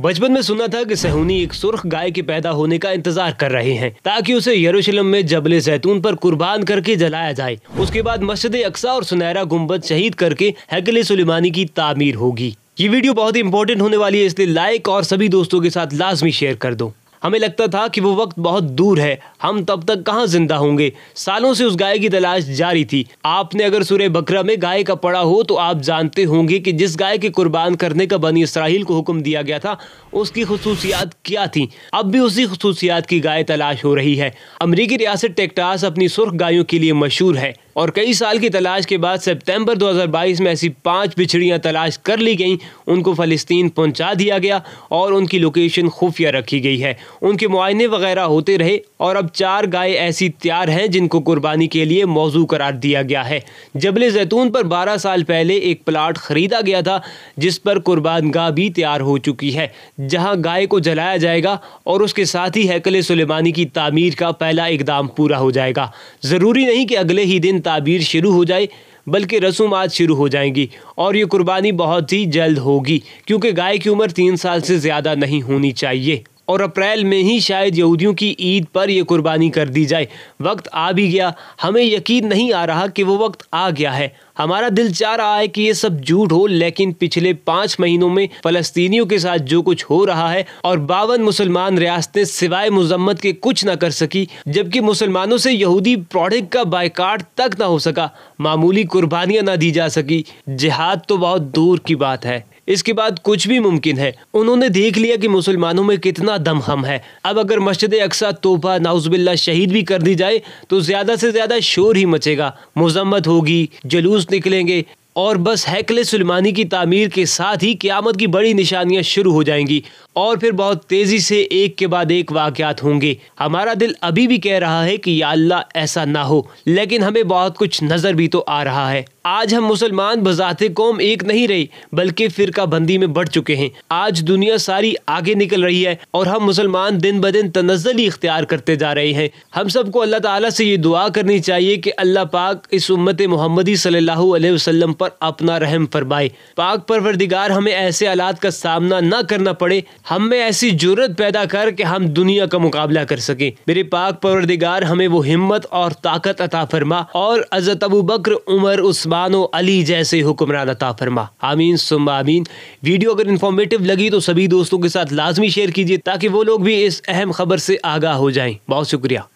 बचपन में सुना था कि सहूनी एक सुर्ख गाय के पैदा होने का इंतजार कर रहे हैं ताकि उसे यरूशलेम में जबले जैतून पर कुर्बान करके जलाया जाए उसके बाद मस्जिद अक्सा और सुनहरा गुम्बद शहीद करके हैकल सुलेमानी की तामीर होगी ये वीडियो बहुत ही इंपॉर्टेंट होने वाली है इसलिए लाइक और सभी दोस्तों के साथ लाजमी शेयर कर दो हमें लगता था कि वो वक्त बहुत दूर है हम तब तक कहाँ जिंदा होंगे सालों से उस गाय की तलाश जारी थी आपने अगर सूर्य बकरा में गाय का पड़ा हो तो आप जानते होंगे कि जिस गाय के कुर्बान करने का बनी इसराइल को हुक्म दिया गया था उसकी खसूसियात क्या थी अब भी उसी खसूसियात की गाय तलाश हो रही है अमरीकी रियासत टेक्टास अपनी सुर्ख गायों के लिए मशहूर है और कई साल की तलाश के बाद सितंबर 2022 में ऐसी पांच बिछड़ियां तलाश कर ली गईं उनको फ़लस्तीन पहुंचा दिया गया और उनकी लोकेशन खुफिया रखी गई है उनके मुआयने वगैरह होते रहे और अब चार गाय ऐसी तैयार हैं जिनको कुर्बानी के लिए मौजू करार दिया गया है जबल जैतून पर बारह साल पहले एक प्लाट ख़रीदा गया था जिस पर कुर्बान गाह भी तैयार हो चुकी है जहाँ गाय को जलाया जाएगा और उसके साथ ही हैकल सुलेमानी की तामीर का पहला इकदाम पूरा हो जाएगा ज़रूरी नहीं कि अगले ही दिन ताबीर शुरू हो जाए बल्कि रसूमात आज शुरू हो जाएंगी और ये कुर्बानी बहुत ही जल्द होगी क्योंकि गाय की उम्र तीन साल से ज़्यादा नहीं होनी चाहिए और अप्रैल में ही शायद यहूदियों की ईद पर यह कुर्बानी कर दी जाए वक्त आ भी गया हमें यकीन नहीं आ रहा कि वो वक्त आ गया है हमारा दिल चाह रहा है कि ये सब झूठ हो लेकिन पिछले पाँच महीनों में फलस्तीनियों के साथ जो कुछ हो रहा है और बावन मुसलमान रियासतें सिवाय मुजम्मत के कुछ ना कर सकी जबकि मुसलमानों से यहूदी प्रोडक्ट का बायकाट तक ना हो सका मामूली कुर्बानियां ना दी जा सकी जिहाद तो बहुत दूर की बात है इसके बाद कुछ भी मुमकिन है उन्होंने देख लिया कि मुसलमानों में कितना दमखम है अब अगर मस्जिद अक्सा तोहफा नाउजबिल्ला शहीद भी कर दी जाए तो ज्यादा से ज्यादा शोर ही मचेगा मजम्मत होगी जुलूस निकलेंगे और बस हैकल सुलमानी की तामीर के साथ ही क़्यामत की बड़ी निशानियां शुरू हो जाएंगी और फिर बहुत तेज़ी से एक के बाद एक वाक़ात होंगे हमारा दिल अभी भी कह रहा है कि या अल्लाह ऐसा ना हो लेकिन हमें बहुत कुछ नज़र भी तो आ रहा है आज हम मुसलमान बजाते कौम एक नहीं रही बल्कि फिरका बंदी में बढ़ चुके हैं आज दुनिया सारी आगे निकल रही है और हम मुसलमान दिन ब दिन तनजली इख्तियार करते जा रहे हैं हम सबको अल्लाह ताला से ये दुआ करनी चाहिए कि अल्लाह पाक इस उम्मत मोहम्मदी सल्लल्लाहु अलैहि वसल्लम पर अपना रहम फरमाए पाक परवरदिगार हमें ऐसे आलात का सामना न करना पड़े हम में ऐसी जरूरत पैदा कर के हम दुनिया का मुकाबला कर सके मेरे पाक परवरदिगार हमें वो हिम्मत और ताकत अता फरमा और अजत अबू बकर उमर उस्मान बानो अली जैसे हुक्मरान अता फरमा आमीन सुम आमीन वीडियो अगर इन्फॉर्मेटिव लगी तो सभी दोस्तों के साथ लाजमी शेयर कीजिए ताकि वो लोग भी इस अहम खबर से आगाह हो जाएं बहुत शुक्रिया